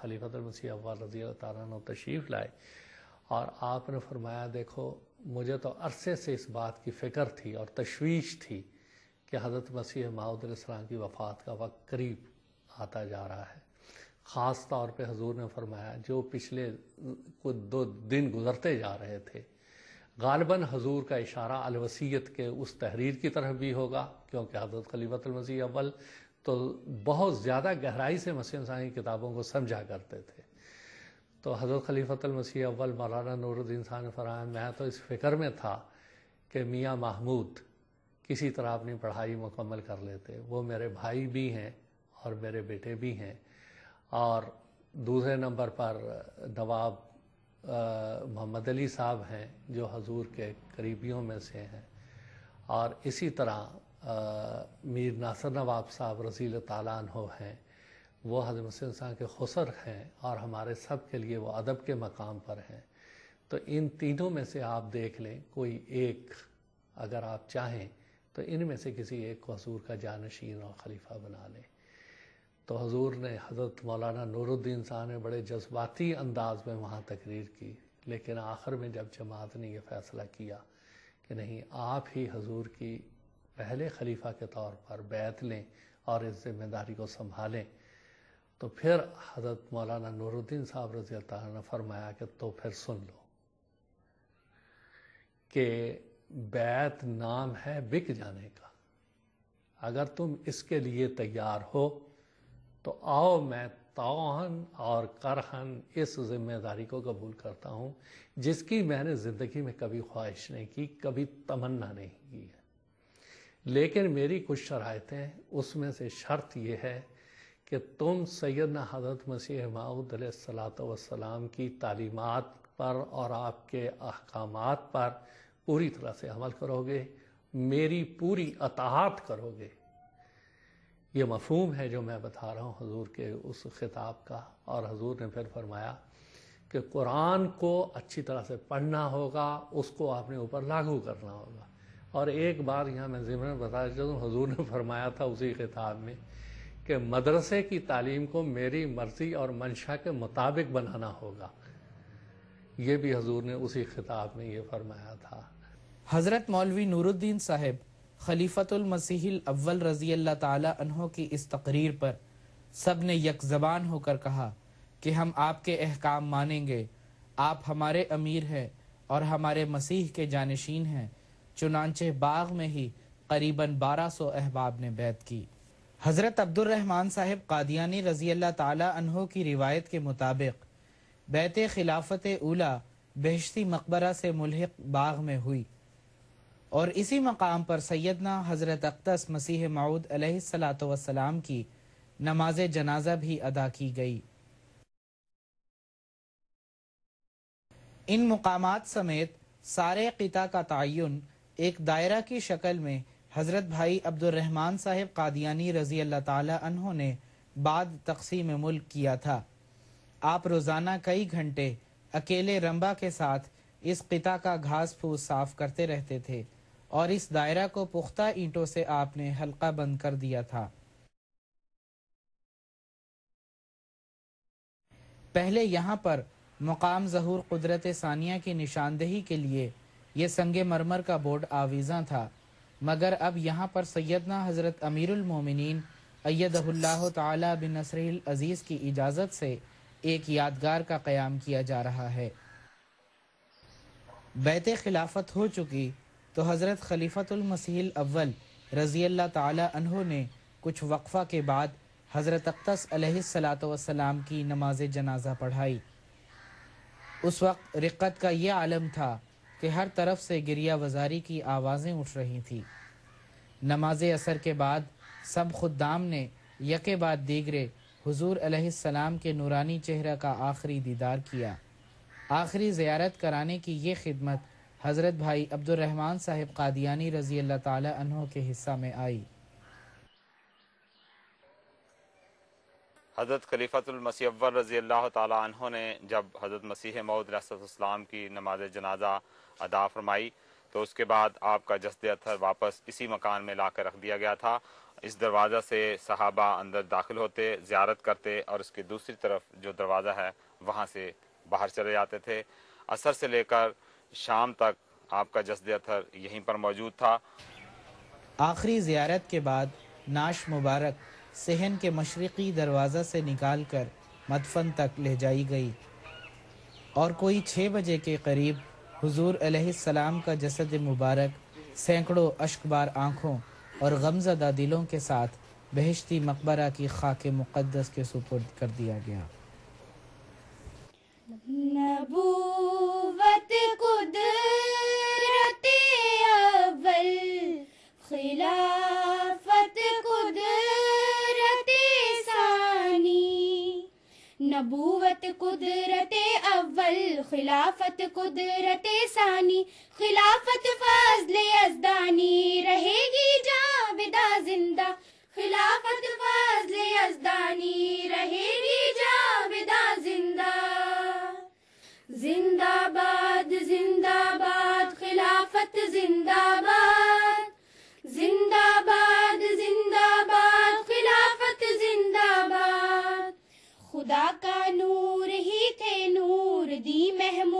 खलीफत मसीह अब रजी तारा तशरीफ़ लाए और आपने फरमाया देखो मुझे तो अरसे से इस बात की फ़िक्र थी और तशवीश थी कि हज़रत मसीह माउद्लाम की वफ़ात का वक्त करीब आता जा रहा है ख़ास तौर पे हजूर ने फरमाया जो पिछले कुछ दो दिन गुजरते जा रहे थे गालबन हजूर का इशारा अलवसीयत के उस तहरीर की तरफ भी होगा क्योंकि हजरत खलीफतमसी अव्वल तो बहुत ज़्यादा गहराई से मसीह की किताबों को समझा करते थे तो हज़रत खलीफतल मसीह अव्वल मौलाना नूरुद्दीन खान फरहान मैं तो इस फिक्र में था कि मियाँ महमूद किसी तरह अपनी पढ़ाई मुकम्मल कर लेते वो मेरे भाई भी हैं और मेरे बेटे भी हैं और दूसरे नंबर पर नवाब मोहम्मद अली साहब हैं जो हजूर के करीबियों में से हैं और इसी तरह मीर नासर नवाब साहब रसील तालान हो हैं वो हजर हुसैन साहब के खसर हैं और हमारे सब के लिए वो अदब के मकाम पर हैं तो इन तीनों में से आप देख लें कोई एक अगर आप चाहें तो इनमें से किसी एक को हजूर का जानशीन और खलीफा बना लें तो हजूर ने हज़रत मौलाना नूरुद्दीन शाह ने बड़े जज्बाती अंदाज में वहाँ तकरीर की लेकिन आखिर में जब जमात ने यह फैसला किया कि नहीं आप ही हजूर की पहले खलीफा के तौर पर बैत लें और इस जिम्मेदारी को संभालें तो फिर हजरत मौलाना नूरुद्दीन साहब रजी त ने फरमाया कि तो फिर सुन लो कि बैत नाम है बिक जाने का अगर तुम इसके लिए तैयार हो तो आओ मैं तोहन और करहन इस जिम्मेदारी को कबूल करता हूं जिसकी मैंने ज़िंदगी में कभी ख्वाहिश नहीं की कभी तमन्ना नहीं की लेकिन मेरी कुछ शरायतें उसमें से शर्त यह है कि तुम सैदना हजरत मसीह माऊद सलाम की तालीमत पर और आपके अहकाम पर पूरी तरह से अमल करोगे मेरी पूरी अतात करोगे ये मफहम है जो मैं बता रहा हूँ हजूर के उस खिताब का और हजूर ने फिर फरमाया कि कुरान को अच्छी तरह से पढ़ना होगा उसको अपने ऊपर लागू करना होगा और एक बार यहाँ मैं ज़िमन बता चलूँ हजूर ने फरमाया था उसी खिताब में कि मदरसे की तालीम को मेरी मर्जी और मंशा के मुताबिक बनाना होगा ये भी हजूर ने उसी खिताब में ये फरमाया था हज़रत मौलवी नूरुद्दीन साहब मसीहिल अव्वल रजी अल्लाह तहों की इस तकरीर पर सब ने यक जबान होकर कहा कि हम आपके अहकाम मानेंगे आप हमारे अमीर हैं और हमारे मसीह के जानशीन हैं चुनानचे बाग में ही करीबन 1200 अहबाब ने बैत की हज़रत अब्दुलरहमान साहब कादियानी रजी अल्लाह तहों की रिवायत के मुताबिक बैत खिलाफत उला बहशती मकबरा से मुलहक बाग में हुई और इसी मकाम पर सैदना हज़रत अक्तस मसीह माऊद सलाम की नमाज जनाजा भी अदा की गई इन मुकाम समेत सारे किता का तयन एक दायरा की शक्ल में हज़रत भाई अब्दुलरहमान साहेब कादियानी रजी अल्लाह तहों ने बाद तकसीम मुल्क किया था आप रोज़ाना कई घंटे अकेले रंबा के साथ इस किता का घास फूस साफ करते रहते थे और इस दायरा को पुख्ता ईंटों से आपने हल्का बंद कर दिया था पहले यहाँ पर मुकाम जहूर कुदरत सानिया की निशानदेही के लिए ये संगे मरमर का बोर्ड आवीजा था मगर अब यहाँ पर सैदना हज़रत अमीरमिन ताला बिन नसरिल अजीज़ की इजाज़त से एक यादगार का क्याम किया जा रहा है बैत खिलाफत हो चुकी तो हज़रत खलीफतमसील अव्वल रज़ी अल्लाह तहों ने कुछ वक्फ़ा के बाद हज़रत अक्तस सलाम की नमाज जनाजा पढ़ाई उस वक्त रिक्कत का ये आलम था कि हर तरफ से गिरिया वजारी की आवाज़ें उठ रही थीं नमाज असर के बाद सब खुदाम ने यके बाद दीगरे हजूर अलैहिस्सलाम के नूरानी चेहरा का आखिरी दीदार किया आखिरी ज्यारत कराने की ये खिदमत हज़रत भाई अब्दुलरहमान साहिब कादियानी रज़ी अल्लाह ताला के हिस्सा में आई हज़रत खलीफ़तमसीवर रज़ी अल्लाह तहों ने जब हज़रत मसीह मऊद रसतम की नमाज जनाजा अदा फरमाई तो उसके बाद आपका जसद अथर वापस इसी मकान में ला कर रख दिया गया था इस दरवाज़ा से सहाबा अंदर दाखिल होते ज्यारत करते और उसके दूसरी तरफ जो दरवाज़ा है वहाँ से बाहर चले जाते थे असर से लेकर शाम तक आपका जसद अतर यहीं पर मौजूद था आखिरी ज्यारत के बाद नाश मुबारक सहन के मशरक़ी दरवाज़ा से निकाल कर मदफन तक ले जाई गई और कोई छः बजे के करीब हुजूर सलाम का जसद मुबारक सैकड़ों अशकबार आँखों और गमजदा दिलों के साथ बहशती मकबरा की खाक मुक़दस के सुपुर्द कर दिया गया नबू नबूवत कुदरत अव्वल खिलाफत कुदरत सानी खिलाफत फजल अजदानी रहेगी जाबिदा जिंदा खिलाफत फाजले अजदानी रहेगी जाबिदा जिंदा जिंदाबाद जिंदाबाद खिलाफत जिंदा हैं